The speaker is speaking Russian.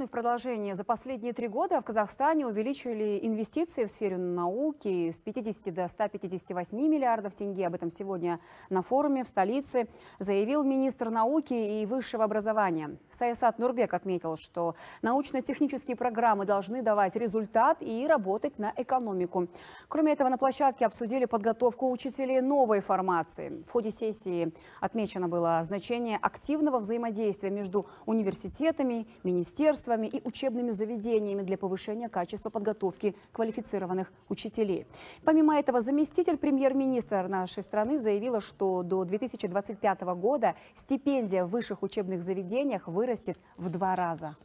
Ну и в продолжение. За последние три года в Казахстане увеличили инвестиции в сфере науки с 50 до 158 миллиардов тенге. Об этом сегодня на форуме в столице заявил министр науки и высшего образования. Саясат Нурбек отметил, что научно-технические программы должны давать результат и работать на экономику. Кроме этого, на площадке обсудили подготовку учителей новой формации. В ходе сессии отмечено было значение активного взаимодействия между университетами, министерствами, министерствами и учебными заведениями для повышения качества подготовки квалифицированных учителей. Помимо этого, заместитель премьер-министра нашей страны заявила, что до 2025 года стипендия в высших учебных заведениях вырастет в два раза.